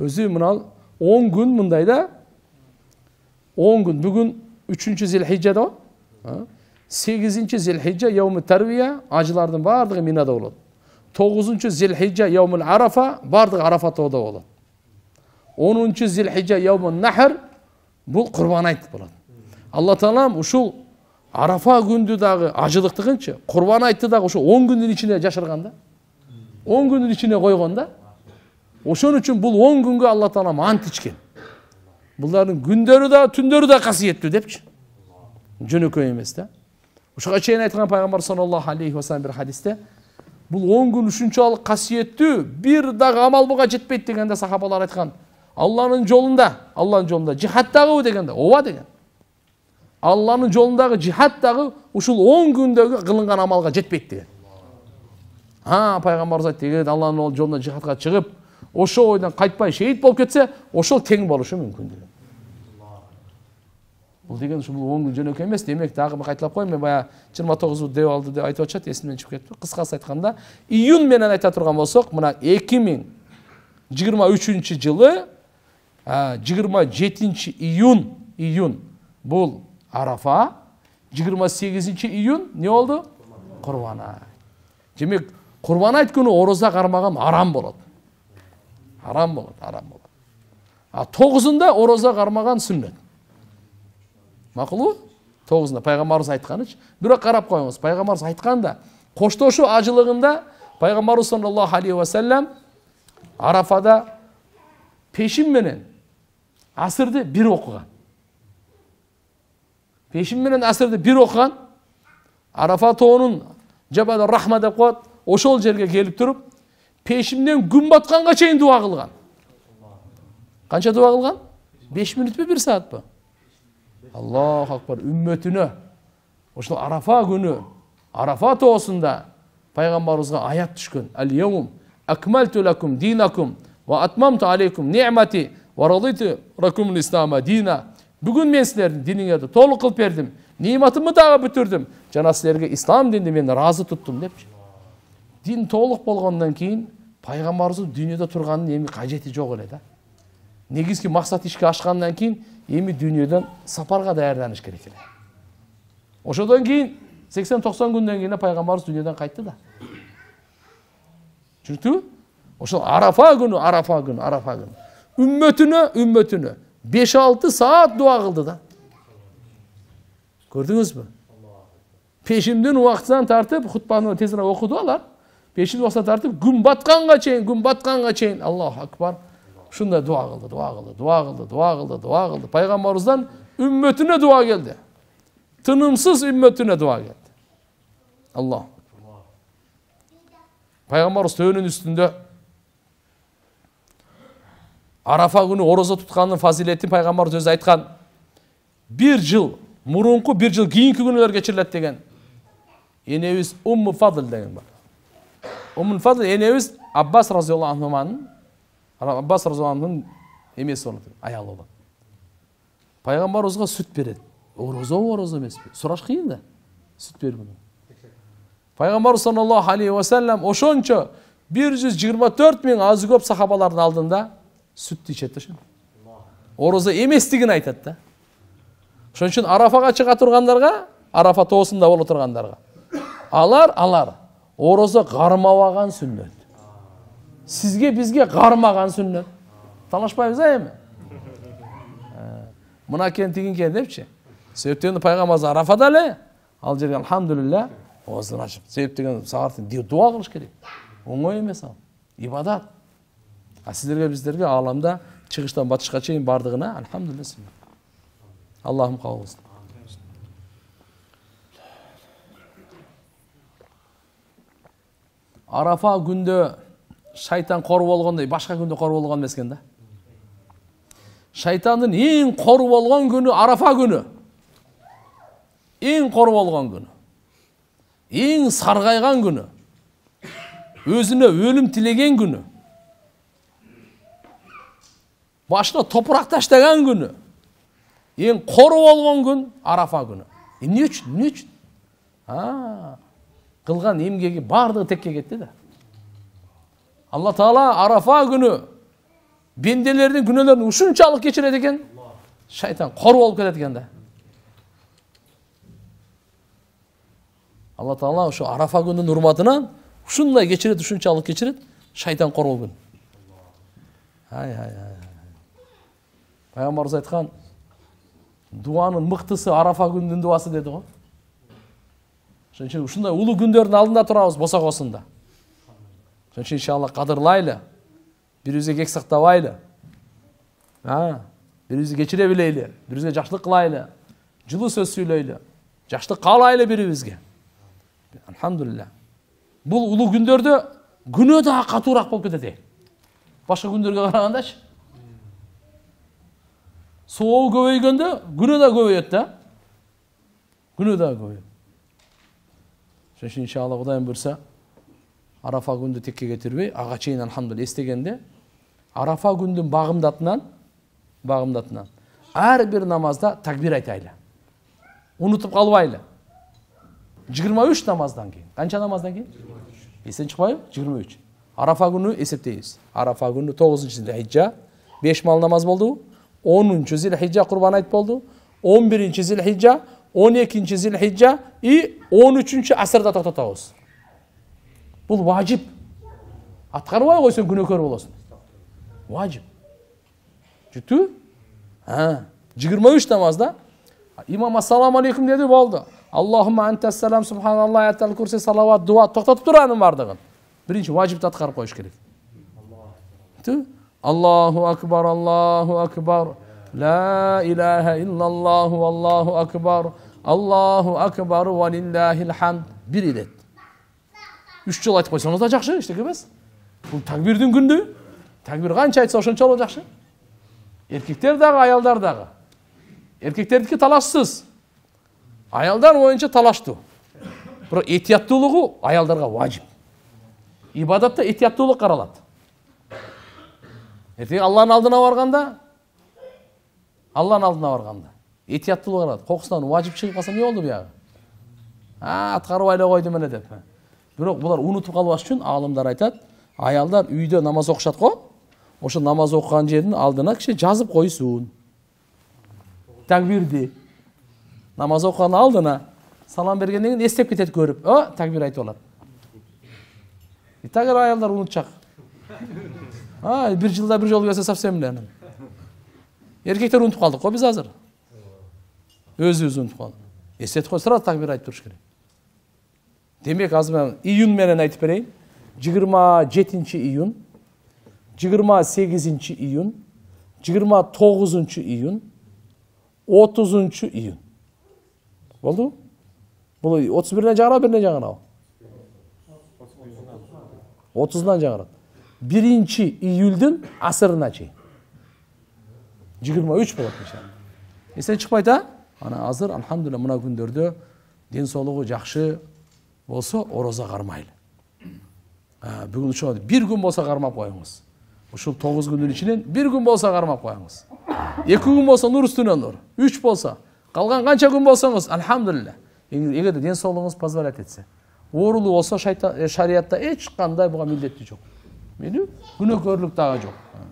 Özü mınal 10 gün bundaydı. 10 gün. Bugün 3. zilhicce'de o. 8. zilhicce yevmi terviye acılardan bardığı minada olur. 9. zilhicce yevmül arafa bardığı arafatı da olur. 10. zilhicce yevmül nahr bu kurban ayt olur. Allah talam uşul Arafa gündü dağı acılıktığınca kurban aytı dağı uşul 10 günün içine yaşırganda 10 günün içine koyganda ошон үчүн бул он күнгө алла таала ант ичкен булардын күндөрү да түндөрү да касиеттүү депчи жөнөкөй эмес да ошого чейин айткан пайгамбар саллаллаху алейхи вассалам бир хадисте бул он күн ушунчалык касиеттүү бир дагы амал буга жетпейт дегенде сахабалар айткан алланын жолунда алланын жолунда жихад дагыбы дегенде ооба деген алланын жолундагы жихад дагы ушул он күндөгү кылынган амалга жетпейт деген а пайгамбарыбыз айтты эгерде алланын жолунда жихадка чыгып ошол ойдон кайтпай шейит болуп кетсе ошол тең болушу мүмкүн деген бул деген ушу бул күн жөнөкөй эмес демек дагы кайталап коеюн мен баягы жыйырма тогузу деп алды деп айтып атышат эсимден чыгып кетиптир кыскасы айтканда июнь менен айта турган болсок мына эки миң жыйырма үчүнчү жылы жыйырма жетинчи июнь июнь бул арафа жыйырма сегизинчи июнь эмне болду курбан айт демек курбан айт күнү ороза кармаган арам болот арам болады арам болады а тоғызында ораза қармаған сүннет мақұл тоғызында пайғамбарымыз айтқаны ше бірақ қарап қойыңыз пайғамбарымыз айтқанда қоштасу ажылығында пайғамбарымыз саллаллаху алейхи уассалам арафада пешім менен асырды бір оқыған пешім менен асырды бір оқыған арафа тоғының жабада рахма деп қояды ошол жерге келіп тұрып пешімнен күн батқанға шейін дұға қылған қанша дұға қылған беш минут па бір сағат па аллаху акбар үмметіне ошол арафа күні арафа тоосунда пайғамбарымызға аят түшкөн ал йоум акмальту лакум динакум ва атмамту алейкум ниъмати ва радиту ракум ислама дина бүгін мен силердин диниңерди толық кылып бердім ниматымды дагы бүтүрдүм жана силерге ислам динди мен ыраазы туттум депчи дин толук болгондон кийин пайғамбарымыз дүниеде тұрғанның емі қажеті жоқ еді да негизги максат ишке ашқаннан кейін емі дүниеден сапарға даярданыш керек еді ошодон кейін сексен токсон күндөн кейін пайғамбарымыз дүниеден қайтты кайтты да түшүнүктүбү ошол арафа күнү арафа күнү арафа күнү үмметіне үмметіне беш алты саат дұға қылды да көрдүңүзбү пешимдин убактысынан тартып хұтпаны тезірек окуду алар Geçmiş olsa tartıp çeyin, kaçayın, gümbatkan çeyin, Allah Akbar. Şunu dua kıldı, dua kıldı, dua kıldı, dua kıldı, dua kıldı. Peygamberimizden ümmetine dua geldi. Tınımsız ümmetine dua geldi. Allah. Peygamber söğünün üstünde Arafa günü oruza tutkanın fazileti Peygamber söz aytkan bir yıl murunku bir yıl giyinki günler geçirilet degen. Yine biz Ummu Fadıl degen var. ұмын фазл энебиз аббас разиаллаху анхуманың аббас разиаллахуның эмеси болот аялы болот пайгамбарыбызга сүт берет оразобу ораза эмеспи сураш кыйын да сүт берүү пайгамбарыбыз саллаллаху алейхи вассалам ошончо бир жүз жыйырма төрт миң азы көп сахабалардын алдында сүттү ичет да ошентип ороза эместигин айтат да ошон үчүн арафага чыга тургандарга арафа тоосунда боло тургандарга алар алар ораза қармабаған сүннет сізге бізге қармаған сүннет талашпаймыз ә эми ә, мына экен тиги экен депчи себептен пайғамбарымыз арафада эле ал жерге алхамдулилля оозун ачып себеп деген сабактын дуа кылыш керек оңой эмес ал ибадат а сіздерге біздерге ғаламда шығыштан батысқа шейін бардығына альхамдулилля аллахым қабыл қылсын арафа күнде шайтан қор болғандай башка күнде қор болған эмес экен да шайтандын эң қор болған күні арафа күні эң қор болған күні эң сарғайған күні өзіне өлім тілеген күні башына топырақ таштаган күні эң қор болған күн арафа күні эмне үчүн эмне үчүн қылған еңбегі барлығы текке кетті да алла тағала арафа күні пенделердің күнәларын ұшыншалық кешіреді екен шайтан қор болып кетеді екен да алла тағала ошо арафа күнүнүн нұрматынан ушундай кешіреді ушунчалык кешіреді шайтан кор болып ай ай ай пайгамбарыбыз айткан дубанын мыктысы арафа күнінің дубасы деді ғой ошон үчүн ұлы улуу күндөрдүн алдында турабыз босогосунда ошон үчүн иншалла кадырлайлы бири бирибизге кек сактабайлы бири бирибизди кечире билейли бири бирибизге жакшылык кылайлы жылуу сөз сүйлөйлү жакшылык каалайлы бири бирибизге альхамдулилля бул улуу күндөрдө күнөө дагы катуураак болуп кетет э башка күндөргө карагандачы сообу көбөйгөндө күнөө дагы көбөйөт да күнөө дагы көбөйөт ошон үчүн иншалла кудайым буйруса арафа күндү текке кетирбей ага чейин альхамдулилля эстегенде арафа күндүн багымдатынан багымдатынан ар бир намазда такбир айтайлы унутуп калбайлы жыйырма үч намаздан кийин канча намаздан кийин эстен чыкпайбы жыйырма үч арафа күнү эсептейбиз арафа күнү тогузунчу зилхижжа беш мал намаз болдубу онунчу зилхижжа курбан айт болду он биринчи зилхижжа 12. zilhicca и 13. asrda тоқтатамыз бұл уажиб атқармай қойсаң күнәкар боласың уажиб түшүнүктүбү жыйырма үч намазда имам ассаламу алейкум деді болды аллахума антассалам субханалла аятал курси салават дуа тоқтатып тұр аның барлығын бірінші уажибті атқарып қойыш керек аллаху акбар аллаху акбар لا إله إلا الله والله أكبر Allahu akbar ve lillahil hamd bir Үш жыл айтып қойсаңыз да жақсы, ештеңе емес. Бұл тәкбирдің күнді. Тәкбір қанша айтса ошанша ол жақсы. Еркектер дағы, аялдар дағы. Еркектердікі талашсыз. Аялдар ойынша талашту. Бірақ етияттылығы аялдарға важип. Ибадатта етияттылық қаралады. Ертең Алланың алдына барғанда алланың алдына барғанда болу арады қоқыстан уажип шығып қалса не болды бұяғы а атқарып айла қойды міне деп бирок бұлар ұмытып қалбас үшін ғалымдар айтады аялдар үйде намаз оқышат ғой ошол намаз оқыған жердің алдына кішкене жазып қойсын Тәкбирде намаз оқығанның алдына салам бергеннен кейін естеп кетеді көріп о тәкбир айтып алады и так аялдар ұмытшақ а бір жылда бір жолы келсе совсем еркектер ұмытып қалдық қой біз қазір өз өзі ұмытып қалды естетіп қойса сразу такбир айтып тұрыш керек демек азыр мен июнь менен айтып берейін жыйырма жетінші июнь жыйырма сегізінші июнь жыйырма тоғызыншы июнь отызыншы июнь болды ма бұл отыз бірінен жаңарады бірінен жаңарады отызынан жаңарады бірінші июльдің асырына шейін жиырма үч болот мисалы эстен чыкпайт а ана азыр алхамдулилла мына күндөрдө ден соолугу жакшы болсо орозо кармайлы бүгүн ошо бир күн болсо кармап коюңуз ушул тогуз күндүн ичинен бир күн болсо кармап коюңуз эки күн болсо нур үстүнө нур үч болсо калган канча күн болсоңуз алхамдулилла эгерде ден соолугуңуз позволять этсе оорулуу болсо шариятта эч кандай буга милдети жок күнөөкөрлүк дагы жок